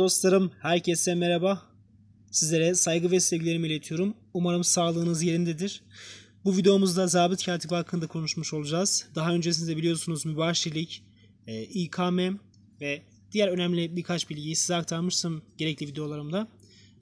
dostlarım, herkese merhaba. Sizlere saygı ve sevgilerimi iletiyorum. Umarım sağlığınız yerindedir. Bu videomuzda zabit katibi hakkında konuşmuş olacağız. Daha öncesinde biliyorsunuz mübaşirlik, e, İKM ve diğer önemli birkaç bilgiyi size aktarmıştım gerekli videolarımda.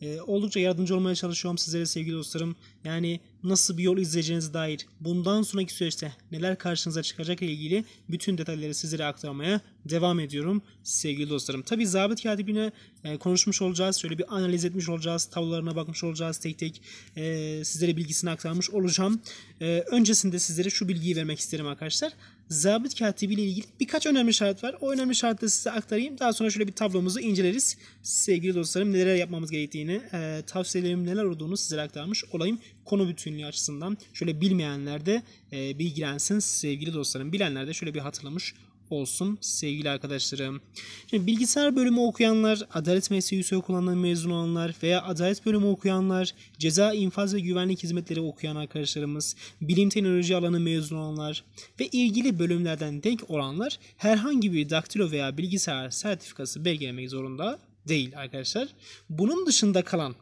E, oldukça yardımcı olmaya çalışıyorum sizlere sevgili dostlarım. Yani nasıl bir yol izleyeceğiniz dair bundan sonraki süreçte neler karşınıza çıkacak ile ilgili bütün detayları sizlere aktarmaya devam ediyorum sevgili dostlarım. Tabi zabıt katibine konuşmuş olacağız. Şöyle bir analiz etmiş olacağız. Tablolarına bakmış olacağız. Tek tek e, sizlere bilgisini aktarmış olacağım. E, öncesinde sizlere şu bilgiyi vermek isterim arkadaşlar. zabit katibi ile ilgili birkaç önemli şart var. O önemli şartları size aktarayım. Daha sonra şöyle bir tablomuzu inceleriz. Sevgili dostlarım neler yapmamız gerektiğini, e, tavsiyelerim neler olduğunu sizlere aktarmış olayım konu bütünlüğü açısından şöyle bilmeyenler de e, bilgilensin sevgili dostlarım. Bilenler de şöyle bir hatırlamış olsun sevgili arkadaşlarım. Şimdi bilgisayar bölümü okuyanlar, adalet mesleği yüksek okulundan mezun olanlar veya adalet bölümü okuyanlar, ceza, infaz ve güvenlik hizmetleri okuyan arkadaşlarımız, bilim teknoloji alanı mezun olanlar ve ilgili bölümlerden denk olanlar herhangi bir daktilo veya bilgisayar sertifikası belgelemek zorunda değil arkadaşlar. Bunun dışında kalan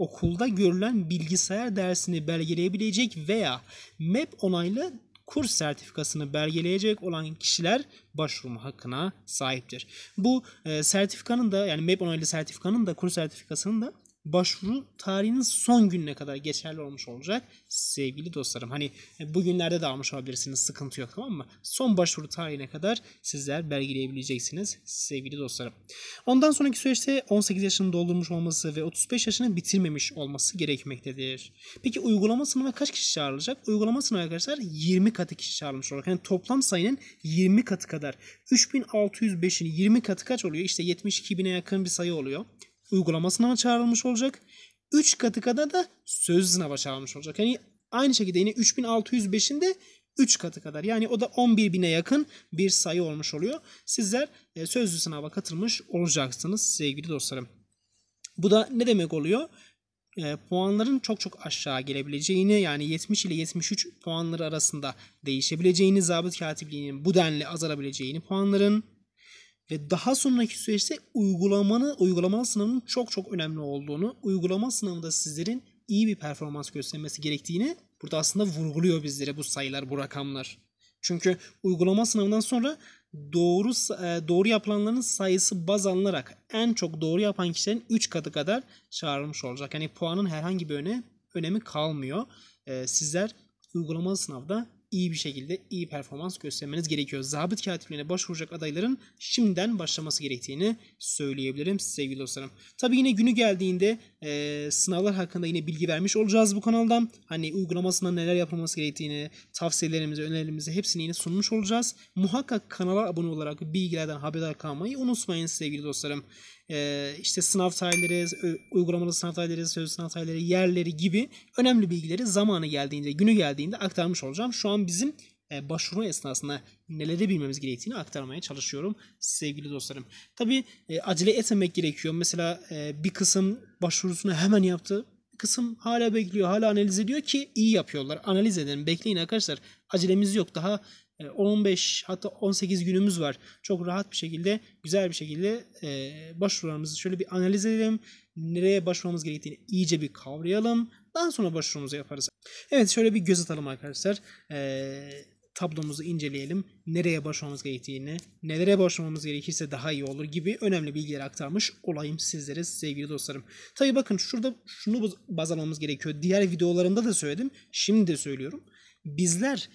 okulda görülen bilgisayar dersini belgeleyebilecek veya MEP onaylı kurs sertifikasını belgeleyecek olan kişiler başvurma hakkına sahiptir. Bu e, sertifikanın da yani MEP onaylı sertifikanın da kurs sertifikasının da başvuru tarihinin son gününe kadar geçerli olmuş olacak sevgili dostlarım. Hani e, bugünlerde de almış olabilirsiniz sıkıntı yok tamam mı? Son başvuru tarihine kadar sizler belgeleyebileceksiniz sevgili dostlarım. Ondan sonraki süreçte 18 yaşını doldurmuş olması ve 35 yaşını bitirmemiş olması gerekmektedir. Peki uygulama sınavına kaç kişi çağrılacak? Uygulama sınavı arkadaşlar 20 katı kişi çağrılmış olacak. Yani toplam sayının 20 katı kadar. 3605'in 20 katı kaç oluyor? İşte 72 bine yakın bir sayı oluyor uygulama sınava çağrılmış olacak. 3 katı kadar da sözlü sınava çağrılmış olacak. Yani aynı şekilde yine 3605'inde de 3 katı kadar. Yani o da 11 bine yakın bir sayı olmuş oluyor. Sizler e, sözlü sınava katılmış olacaksınız sevgili dostlarım. Bu da ne demek oluyor? E, puanların çok çok aşağı gelebileceğini yani 70 ile 73 puanları arasında değişebileceğini, zabıt katipliğinin bu denli azalabileceğini puanların ve daha sonraki süreçte uygulamanı, uygulama sınavının çok çok önemli olduğunu, uygulama sınavında sizlerin iyi bir performans göstermesi gerektiğini burada aslında vurguluyor bizlere bu sayılar, bu rakamlar. Çünkü uygulama sınavından sonra doğru e, doğru yapılanların sayısı baz alınarak en çok doğru yapan kişilerin 3 katı kadar çağrılmış olacak. Yani puanın herhangi bir öne, önemi kalmıyor. E, sizler uygulama sınavda iyi bir şekilde iyi performans göstermeniz gerekiyor. Zabıt katipliğine başvuracak adayların şimdiden başlaması gerektiğini söyleyebilirim sevgili dostlarım. Tabi yine günü geldiğinde e, sınavlar hakkında yine bilgi vermiş olacağız bu kanaldan. Hani uygulamasında neler yapılması gerektiğini, tavsiyelerimizi, önerilerimizi hepsini yine sunmuş olacağız. Muhakkak kanala abone olarak bilgilerden haberdar kalmayı unutmayın sevgili dostlarım. Ee, işte sınav tarihleri, uygulamalı sınav tarihleri, sözlü sınav tarihleri, yerleri gibi önemli bilgileri zamanı geldiğinde, günü geldiğinde aktarmış olacağım. Şu an bizim e, başvuru esnasında neleri bilmemiz gerektiğini aktarmaya çalışıyorum sevgili dostlarım. Tabi e, acele etmemek gerekiyor. Mesela e, bir kısım başvurusunu hemen yaptı. Bir kısım hala bekliyor, hala analiz ediyor ki iyi yapıyorlar. Analiz edin, bekleyin arkadaşlar. Acelemiz yok. Daha 15 ee, hatta 18 günümüz var. Çok rahat bir şekilde, güzel bir şekilde e, başvurularımızı şöyle bir analiz edelim. Nereye başvurmamız gerektiğini iyice bir kavrayalım. Daha sonra başvurumuzu yaparız. Evet şöyle bir göz atalım arkadaşlar. Ee, tablomuzu inceleyelim. Nereye başvurmamız gerektiğini, nelere başvurmamız gerekirse daha iyi olur gibi önemli bilgiler aktarmış olayım sizlere sevgili dostlarım. Tabi bakın şurada şunu baz almamız gerekiyor. Diğer videolarımda da söyledim. Şimdi de söylüyorum. Bizler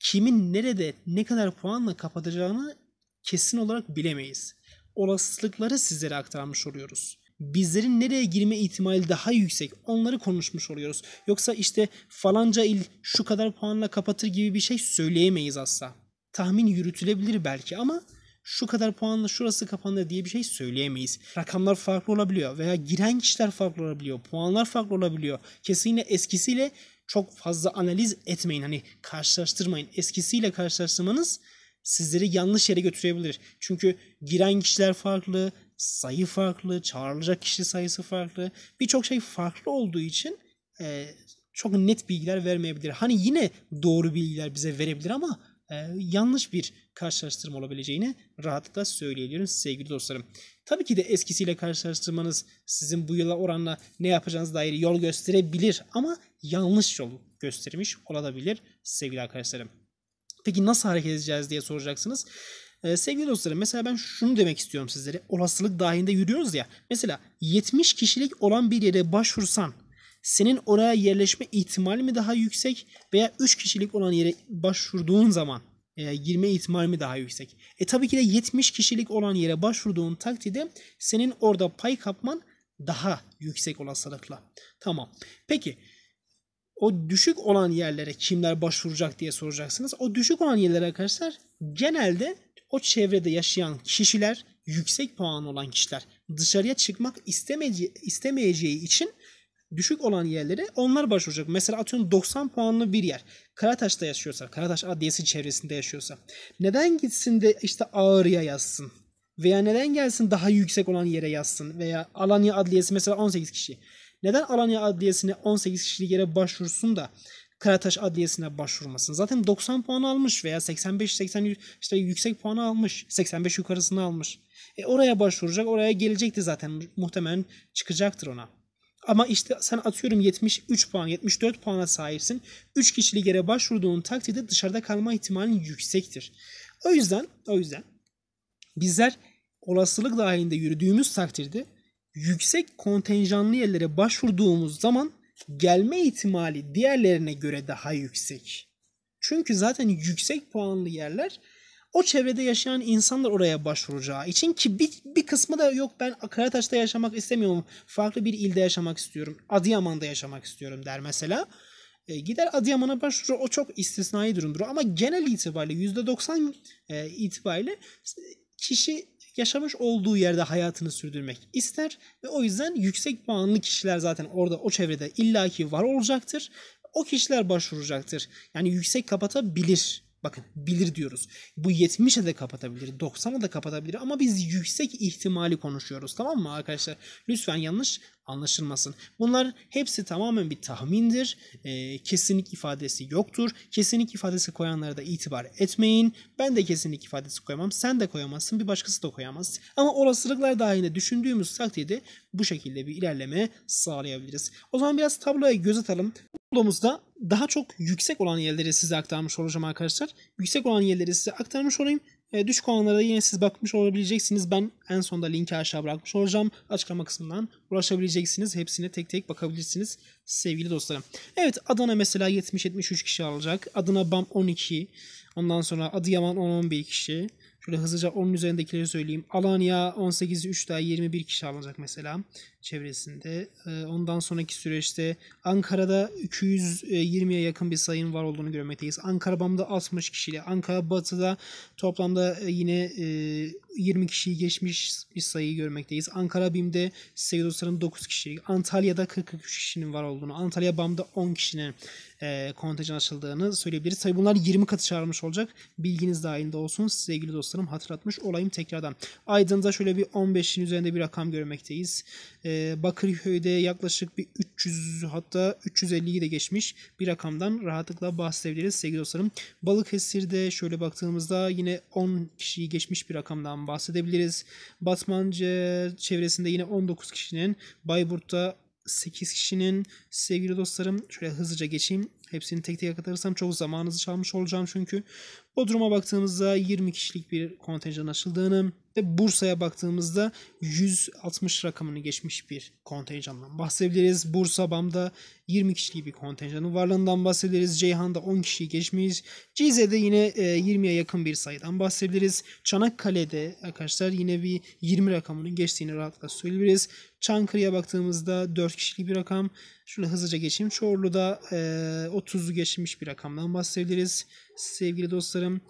kimin nerede ne kadar puanla kapatacağını kesin olarak bilemeyiz. Olasılıkları sizlere aktarmış oluyoruz. Bizlerin nereye girme ihtimali daha yüksek onları konuşmuş oluyoruz. Yoksa işte falanca il şu kadar puanla kapatır gibi bir şey söyleyemeyiz asla. Tahmin yürütülebilir belki ama şu kadar puanla şurası kapandı diye bir şey söyleyemeyiz. Rakamlar farklı olabiliyor veya giren kişiler farklı olabiliyor. Puanlar farklı olabiliyor. Kesinlikle eskisiyle çok fazla analiz etmeyin. Hani karşılaştırmayın. Eskisiyle karşılaştırmanız sizleri yanlış yere götürebilir. Çünkü giren kişiler farklı, sayı farklı, çağrılacak kişi sayısı farklı. Birçok şey farklı olduğu için e, çok net bilgiler vermeyebilir. Hani yine doğru bilgiler bize verebilir ama e, yanlış bir karşılaştırma olabileceğini rahatlıkla söyleyebilirim sevgili dostlarım. Tabii ki de eskisiyle karşılaştırmanız sizin bu yıla oranla ne yapacağınız dair yol gösterebilir ama yanlış yol göstermiş olabilir sevgili arkadaşlarım. Peki nasıl hareket edeceğiz diye soracaksınız. Ee, sevgili dostlarım mesela ben şunu demek istiyorum sizlere. Olasılık dahilinde yürüyoruz ya. Mesela 70 kişilik olan bir yere başvursan senin oraya yerleşme ihtimali mi daha yüksek veya 3 kişilik olan yere başvurduğun zaman e, girme ihtimali mi daha yüksek? E tabii ki de 70 kişilik olan yere başvurduğun takdirde senin orada pay kapman daha yüksek olasılıkla. Tamam. Peki o düşük olan yerlere kimler başvuracak diye soracaksınız. O düşük olan yerlere arkadaşlar genelde o çevrede yaşayan kişiler yüksek puan olan kişiler dışarıya çıkmak istemeyeceği, istemeyeceği için düşük olan yerlere onlar başvuracak. Mesela atıyorum 90 puanlı bir yer. Karataş'ta yaşıyorsa, Karataş Adliyesi çevresinde yaşıyorsa. Neden gitsin de işte Ağrı'ya yazsın? Veya neden gelsin daha yüksek olan yere yazsın? Veya Alanya Adliyesi mesela 18 kişi. Neden Alanya Adliyesi'ne 18 kişilik yere başvursun da Karataş Adliyesi'ne başvurmasın. Zaten 90 puan almış veya 85 80 işte yüksek puanı almış. 85 yukarısını almış. E oraya başvuracak, oraya gelecekti zaten muhtemelen çıkacaktır ona. Ama işte sen atıyorum 73 puan, 74 puana sahipsin. 3 kişilik yere başvurduğun takdirde dışarıda kalma ihtimalin yüksektir. O yüzden, o yüzden bizler olasılık dahilinde yürüdüğümüz takdirde yüksek kontenjanlı yerlere başvurduğumuz zaman gelme ihtimali diğerlerine göre daha yüksek. Çünkü zaten yüksek puanlı yerler o çevrede yaşayan insanlar oraya başvuracağı için ki bir, bir kısmı da yok ben Karataş'ta yaşamak istemiyorum. Farklı bir ilde yaşamak istiyorum. Adıyaman'da yaşamak istiyorum der mesela. E, gider Adıyaman'a başvurur. O çok istisnai durumdur. Ama genel itibariyle %90 e, itibariyle kişi yaşamış olduğu yerde hayatını sürdürmek ister ve o yüzden yüksek bağımlı kişiler zaten orada o çevrede illaki var olacaktır. O kişiler başvuracaktır. Yani yüksek kapatabilir Bakın bilir diyoruz. Bu 70'e de kapatabilir, 90'a da kapatabilir ama biz yüksek ihtimali konuşuyoruz tamam mı arkadaşlar? Lütfen yanlış anlaşılmasın. Bunlar hepsi tamamen bir tahmindir. E, kesinlik ifadesi yoktur. Kesinlik ifadesi koyanlara da itibar etmeyin. Ben de kesinlik ifadesi koyamam. Sen de koyamazsın. Bir başkası da koyamaz. Ama olasılıklar dahilinde düşündüğümüz takdirde bu şekilde bir ilerleme sağlayabiliriz. O zaman biraz tabloya göz atalım. Tablomuzda daha çok yüksek olan yerleri size aktarmış olacağım arkadaşlar. Yüksek olan yerleri size aktarmış olayım. E, düşük olanlara yine siz bakmış olabileceksiniz. Ben en sonda linki aşağı bırakmış olacağım. Açıklama kısmından ulaşabileceksiniz. Hepsine tek tek bakabilirsiniz sevgili dostlarım. Evet Adana mesela 70-73 kişi alacak. Adana BAM 12. Ondan sonra Adıyaman 10-11 kişi. Şöyle hızlıca onun üzerindekileri söyleyeyim. Alanya 18 3 daha 21 kişi alınacak mesela çevresinde. Ee, ondan sonraki süreçte Ankara'da 220'ye yakın bir sayın var olduğunu görmekteyiz. Ankara BAM'da 60 kişiyle. Ankara Batı'da toplamda e, yine 20 e, kişiyi geçmiş bir sayıyı görmekteyiz. Ankara BİM'de Seyir 9 kişilik. Antalya'da 43 kişinin var olduğunu. Antalya BAM'da 10 kişinin e, kontajın açıldığını söyleyebiliriz. tabi bunlar 20 katı çağrılmış olacak. Bilginiz dahilinde olsun size sevgili dostlarım hatırlatmış olayım tekrardan. Aydın'da şöyle bir 15'in üzerinde bir rakam görmekteyiz. E, Bakırköy'de yaklaşık bir 300 hatta 350'yi de geçmiş bir rakamdan rahatlıkla bahsedebiliriz sevgili dostlarım. Balıkesir'de şöyle baktığımızda yine 10 kişiyi geçmiş bir rakamdan bahsedebiliriz. Batmanca çevresinde yine 19 kişinin, Bayburt'ta 8 kişinin sevgili dostlarım şöyle hızlıca geçeyim. Hepsini tek tek aktarırsam çok zamanınızı çalmış olacağım çünkü. Bodrum'a baktığımızda 20 kişilik bir kontenjan açıldığını ve Bursa'ya baktığımızda 160 rakamını geçmiş bir kontenjandan bahsedebiliriz. Bursa BAM'da 20 kişilik bir kontenjanın varlığından bahsedebiliriz. Ceyhan'da 10 kişiyi geçmiş. Cize'de yine 20'ye e, yakın bir sayıdan bahsedebiliriz. Çanakkale'de arkadaşlar yine bir 20 rakamının geçtiğini rahatlıkla söyleyebiliriz. Çankırı'ya baktığımızda 4 kişilik bir rakam. Şunu hızlıca geçeyim. Çorlu'da 30'u e, geçmiş bir rakamdan bahsedebiliriz sevgili dostlarım.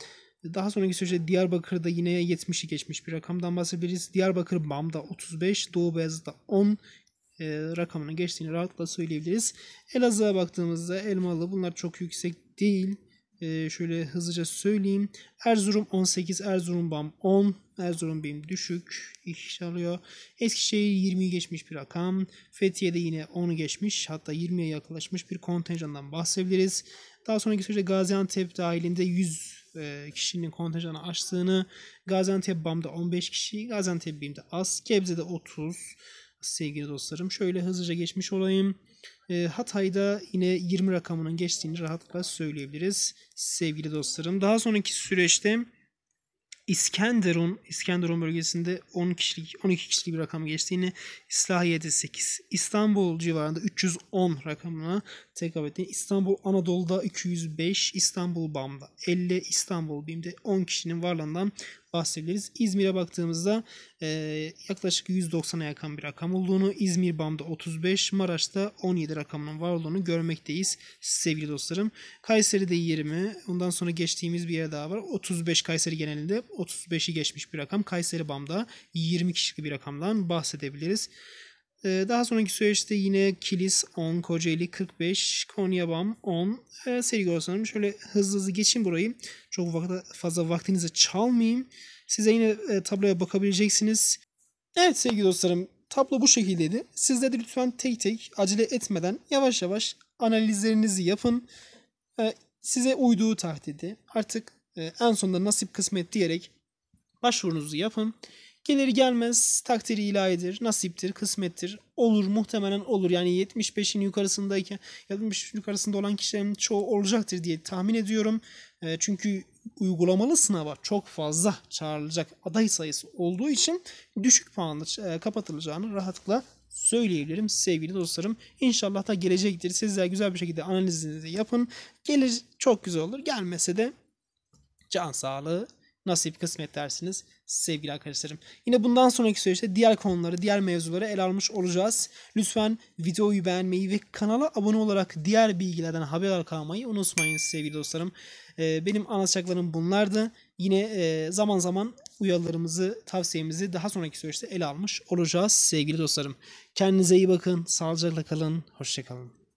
Daha sonraki süreçte Diyarbakır'da yine 70'i geçmiş bir rakamdan bahsedebiliriz. Diyarbakır BAM'da 35, Doğu Beyazıt'da 10 e, rakamının geçtiğini rahatlıkla söyleyebiliriz. Elazığ'a baktığımızda Elmalı bunlar çok yüksek değil. E, şöyle hızlıca söyleyeyim. Erzurum 18, Erzurum BAM 10, Erzurum BAM düşük iş alıyor. Eskişehir 20'yi geçmiş bir rakam. Fethiye'de yine 10'u geçmiş hatta 20'ye yaklaşmış bir kontenjandan bahsedebiliriz. Daha sonraki süreçte Gaziantep dahilinde 100 e, kişinin kontenjanı açtığını, Gaziantep BAM'da 15 kişi, Gaziantep BİM'de az, Gebze'de 30 sevgili dostlarım. Şöyle hızlıca geçmiş olayım. E, Hatay'da yine 20 rakamının geçtiğini rahatlıkla söyleyebiliriz sevgili dostlarım. Daha sonraki süreçte İskenderun, İskenderun bölgesinde 10 kişilik, 12 kişilik bir rakam geçtiğini, Yine İslahiye'de 8. İstanbul civarında 310 rakamına tekrar etti. İstanbul Anadolu'da 205, İstanbul BAM'da 50, İstanbul BİM'de 10 kişinin varlığından Bahsedebiliriz. İzmir'e baktığımızda e, yaklaşık 190'a yakın bir rakam olduğunu, İzmir BAM'da 35, Maraş'ta 17 rakamının var olduğunu görmekteyiz sevgili dostlarım. Kayseri'de 20, ondan sonra geçtiğimiz bir yere daha var. 35 Kayseri genelinde 35'i geçmiş bir rakam. Kayseri BAM'da 20 kişilik bir rakamdan bahsedebiliriz. Ee, daha sonraki süreçte yine Kilis 10, Kocaeli 45, Konyabam 10. E, dostlarım Şöyle hızlı hızlı geçin burayı. Çok fazla vaktinizi çalmayayım. Size yine e, tabloya bakabileceksiniz. Evet sevgili dostlarım tablo bu şekildeydi. Sizde de lütfen tek tek acele etmeden yavaş yavaş analizlerinizi yapın. Ee, size uyduğu takdirde artık e, en sonunda nasip kısmet diyerek başvurunuzu yapın. Gelir gelmez takdiri ilahidir, nasiptir, kısmettir. Olur muhtemelen olur. Yani 75'in yukarısındayken 75'in yukarısında olan kişilerin çoğu olacaktır diye tahmin ediyorum. E, çünkü uygulamalı sınava çok fazla çağrılacak aday sayısı olduğu için düşük puanlı e, kapatılacağını rahatlıkla söyleyebilirim sevgili dostlarım. İnşallah da gelecektir. Sizler güzel bir şekilde analizinizi yapın. Gelir çok güzel olur. Gelmese de can sağlığı, nasip kısmet dersiniz sevgili arkadaşlarım. Yine bundan sonraki süreçte diğer konuları, diğer mevzuları ele almış olacağız. Lütfen videoyu beğenmeyi ve kanala abone olarak diğer bilgilerden haberdar kalmayı unutmayın sevgili dostlarım. Ee, benim anlatacaklarım bunlardı. Yine e, zaman zaman uyarılarımızı, tavsiyemizi daha sonraki süreçte ele almış olacağız sevgili dostlarım. Kendinize iyi bakın, sağlıcakla kalın, hoşçakalın.